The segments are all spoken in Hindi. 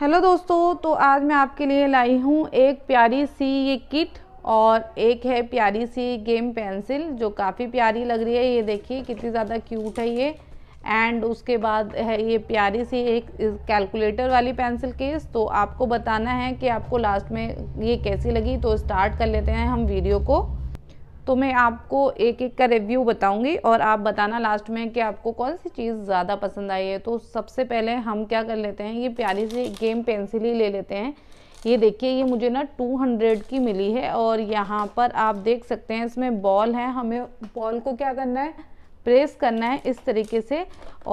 हेलो दोस्तों तो आज मैं आपके लिए लाई हूँ एक प्यारी सी ये किट और एक है प्यारी सी गेम पेंसिल जो काफ़ी प्यारी लग रही है ये देखिए कितनी ज़्यादा क्यूट है ये एंड उसके बाद है ये प्यारी सी एक कैलकुलेटर वाली पेंसिल केस तो आपको बताना है कि आपको लास्ट में ये कैसी लगी तो स्टार्ट कर लेते हैं हम वीडियो को तो मैं आपको एक एक का रिव्यू बताऊंगी और आप बताना लास्ट में कि आपको कौन सी चीज़ ज़्यादा पसंद आई है तो सबसे पहले हम क्या कर लेते हैं ये प्यारी सी गेम पेंसिल ही ले लेते हैं ये देखिए ये मुझे ना 200 की मिली है और यहाँ पर आप देख सकते हैं इसमें बॉल है हमें बॉल को क्या करना है प्रेस करना है इस तरीके से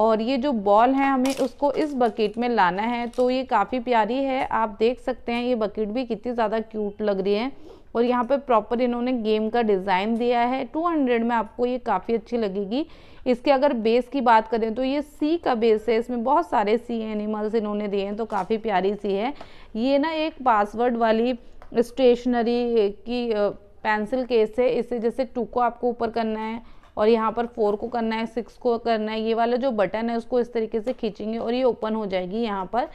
और ये जो बॉल है हमें उसको इस बकेट में लाना है तो ये काफ़ी प्यारी है आप देख सकते हैं ये बकेट भी कितनी ज़्यादा क्यूट लग रही है और यहाँ पे प्रॉपर इन्होंने गेम का डिज़ाइन दिया है 200 में आपको ये काफ़ी अच्छी लगेगी इसके अगर बेस की बात करें तो ये सी का बेस है इसमें बहुत सारे सी एनिमल्स इन्होंने दिए हैं तो काफ़ी प्यारी सी है ये ना एक पासवर्ड वाली स्टेशनरी की पेंसिल केस है इसे जैसे टूको आपको ऊपर करना है और यहाँ पर फोर को करना है सिक्स को करना है ये वाला जो बटन है उसको इस तरीके से खींचेंगे और ये ओपन हो जाएगी यहाँ पर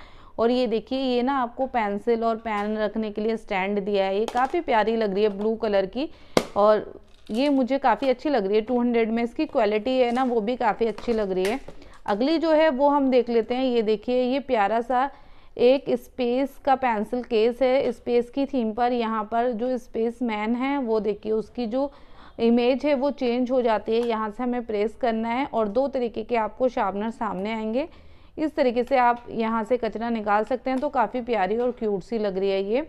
और ये देखिए ये ना आपको पेंसिल और पेन रखने के लिए स्टैंड दिया है ये काफ़ी प्यारी लग रही है ब्लू कलर की और ये मुझे काफ़ी अच्छी लग रही है हंड्रेड में इसकी क्वालिटी है ना वो भी काफ़ी अच्छी लग रही है अगली जो है वो हम देख लेते हैं ये देखिए ये प्यारा सा एक स्पेस का पेंसिल केस है स्पेस की थीम पर यहाँ पर जो स्पेस मैन है वो देखिए उसकी जो इमेज है वो चेंज हो जाती है यहाँ से हमें प्रेस करना है और दो तरीके के आपको शार्पनर सामने आएंगे इस तरीके से आप यहाँ से कचरा निकाल सकते हैं तो काफ़ी प्यारी और क्यूट सी लग रही है ये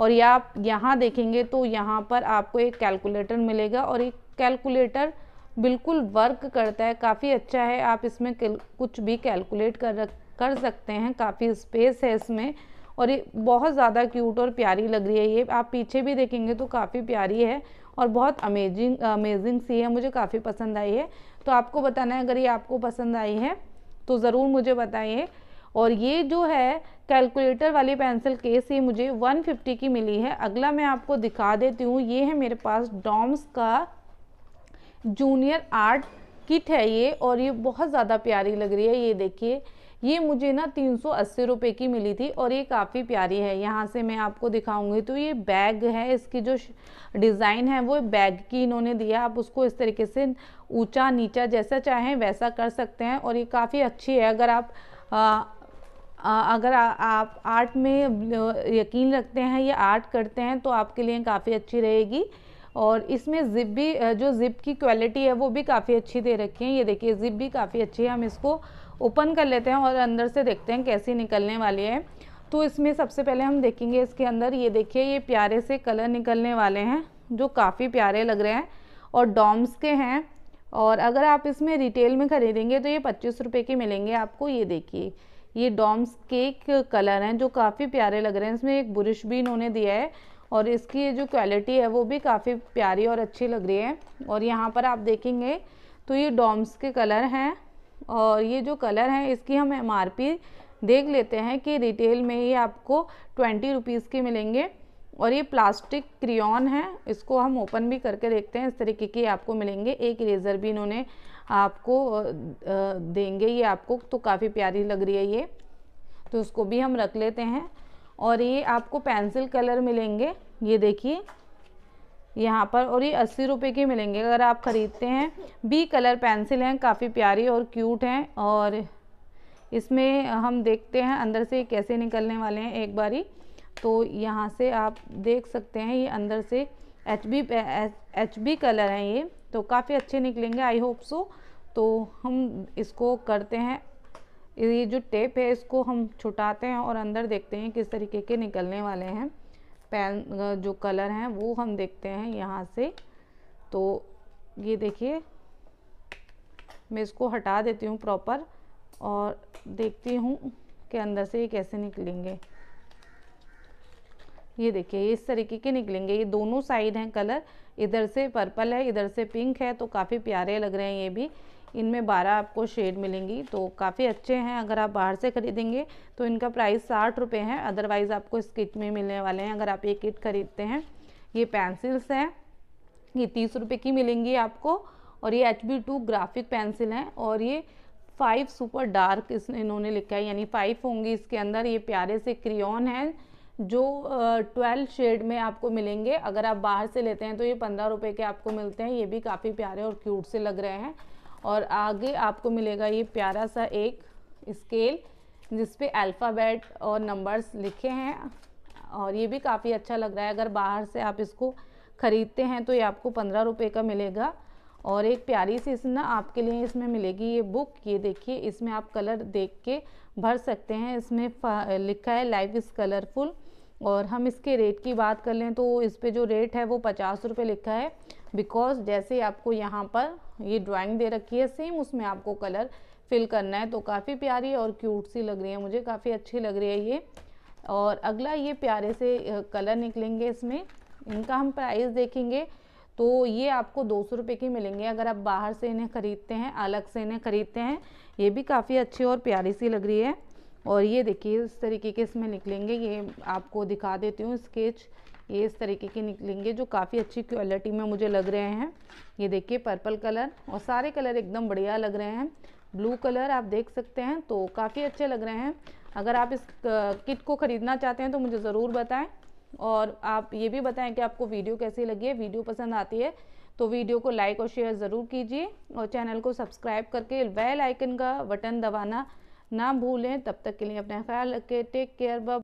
और या आप यहाँ देखेंगे तो यहाँ पर आपको एक कैलकुलेटर मिलेगा और एक कैलकुलेटर बिल्कुल वर्क करता है काफ़ी अच्छा है आप इसमें कुछ भी कैलकुलेट कर कर सकते हैं काफ़ी स्पेस है इसमें और ये बहुत ज़्यादा क्यूट और प्यारी लग रही है ये आप पीछे भी देखेंगे तो काफ़ी प्यारी है और बहुत अमेजिंग अमेजिंग सी है मुझे काफ़ी पसंद आई है तो आपको बताना है अगर ये आपको पसंद आई है तो ज़रूर मुझे बताइए और ये जो है कैलकुलेटर वाली पेंसिल केस ये मुझे 150 की मिली है अगला मैं आपको दिखा देती हूँ ये है मेरे पास डॉम्स का जूनियर आर्ट किट है ये और ये बहुत ज़्यादा प्यारी लग रही है ये देखिए ये मुझे ना तीन सौ की मिली थी और ये काफ़ी प्यारी है यहाँ से मैं आपको दिखाऊंगी तो ये बैग है इसकी जो डिज़ाइन है वो बैग की इन्होंने दिया आप उसको इस तरीके से ऊंचा नीचा जैसा चाहें वैसा कर सकते हैं और ये काफ़ी अच्छी है अगर आप आ, अगर आ, आप आर्ट में यकीन रखते हैं या आर्ट करते हैं तो आपके लिए काफ़ी अच्छी रहेगी और इसमें ज़िप भी जो ज़िप की क्वालिटी है वो भी काफ़ी अच्छी दे रखी है ये देखिए ज़िप भी काफ़ी अच्छी है हम इसको ओपन कर लेते हैं और अंदर से देखते हैं कैसी निकलने वाली है तो इसमें सबसे पहले हम देखेंगे इसके अंदर ये देखिए ये प्यारे से कलर निकलने वाले हैं जो काफ़ी प्यारे लग रहे हैं और डॉम्स के हैं और अगर आप इसमें रिटेल में ख़रीदेंगे तो ये पच्चीस रुपये के मिलेंगे आपको ये देखिए ये डॉम्स केक कलर हैं जो काफ़ी प्यारे लग रहे हैं इसमें एक बुरश भी इन्होंने दिया है और इसकी ये जो क्वालिटी है वो भी काफ़ी प्यारी और अच्छी लग रही है और यहाँ पर आप देखेंगे तो ये डॉम्स के कलर हैं और ये जो कलर हैं इसकी हम एम देख लेते हैं कि रिटेल में ये आपको ट्वेंटी रुपीज़ के मिलेंगे और ये प्लास्टिक क्रियन है इसको हम ओपन भी करके देखते हैं इस तरीके के आपको मिलेंगे एक इरेज़र भी इन्होंने आपको देंगे ये आपको तो काफ़ी प्यारी लग रही है ये तो उसको भी हम रख लेते हैं और ये आपको पेंसिल कलर मिलेंगे ये देखिए यहाँ पर और ये अस्सी रुपये के मिलेंगे अगर आप ख़रीदते हैं बी कलर पेंसिल हैं काफ़ी प्यारी और क्यूट हैं और इसमें हम देखते हैं अंदर से कैसे निकलने वाले हैं एक बारी तो यहाँ से आप देख सकते हैं ये अंदर से H B H B colour हैं ये तो काफ़ी अच्छे निकलेंगे आई होप सो तो हम इसको करते हैं ये जो टेप है इसको हम छुटाते हैं और अंदर देखते हैं किस तरीके के निकलने वाले हैं पैन जो कलर हैं वो हम देखते हैं यहाँ से तो ये देखिए मैं इसको हटा देती हूँ प्रॉपर और देखती हूँ कि अंदर से ये कैसे निकलेंगे ये देखिए इस तरीके के निकलेंगे ये दोनों साइड हैं कलर इधर से पर्पल है इधर से पिंक है तो काफ़ी प्यारे लग रहे हैं ये भी इनमें बारह आपको शेड मिलेंगी तो काफ़ी अच्छे हैं अगर आप बाहर से खरीदेंगे तो इनका प्राइस साठ रुपये है अदरवाइज़ आपको इस किट में मिलने वाले हैं अगर आप ये किट खरीदते हैं ये पेंसिल्स हैं ये तीस रुपये की मिलेंगी आपको और ये H B two graphic pencil हैं और ये फाइव सुपर डार्क इसने इन्होंने लिखा है यानी फाइव होंगी इसके अंदर ये प्यारे से क्रियोन है जो ट्वेल्व शेड में आपको मिलेंगे अगर आप बाहर से लेते हैं तो ये पंद्रह रुपये के आपको मिलते हैं ये भी काफ़ी प्यारे और क्यूट से लग रहे हैं और आगे आपको मिलेगा ये प्यारा सा एक स्केल जिस अल्फ़ाबेट और नंबर्स लिखे हैं और ये भी काफ़ी अच्छा लग रहा है अगर बाहर से आप इसको ख़रीदते हैं तो ये आपको पंद्रह रुपये का मिलेगा और एक प्यारी सी ना आपके लिए इसमें मिलेगी ये बुक ये देखिए इसमें आप कलर देख के भर सकते हैं इसमें लिखा है लाइफ इज़ कलरफुल और हम इसके रेट की बात कर लें तो इस पर जो रेट है वो पचास रुपये लिखा है बिकॉज जैसे आपको यहाँ पर ये ड्राइंग दे रखी है सेम उसमें आपको कलर फिल करना है तो काफ़ी प्यारी और क्यूट सी लग रही है मुझे काफ़ी अच्छी लग रही है ये और अगला ये प्यारे से कलर निकलेंगे इसमें इनका हम प्राइस देखेंगे तो ये आपको दो सौ रुपये की मिलेंगे अगर आप बाहर से इन्हें ख़रीदते हैं अलग से इन्हें ख़रीदते हैं ये भी काफ़ी अच्छी और प्यारी सी लग रही है और ये देखिए इस तरीके के इसमें निकलेंगे ये आपको दिखा देती हूँ स्केच ये इस तरीके के निकलेंगे जो काफ़ी अच्छी क्वालिटी में मुझे लग रहे हैं ये देखिए पर्पल कलर और सारे कलर एकदम बढ़िया लग रहे हैं ब्लू कलर आप देख सकते हैं तो काफ़ी अच्छे लग रहे हैं अगर आप इस किट को ख़रीदना चाहते हैं तो मुझे ज़रूर बताएं और आप ये भी बताएं कि आपको वीडियो कैसी लगी है वीडियो पसंद आती है तो वीडियो को लाइक और शेयर ज़रूर कीजिए और चैनल को सब्सक्राइब करके बेल आइकन का बटन दबाना ना भूलें तब तक के लिए अपना ख्याल रखें टेक केयर बब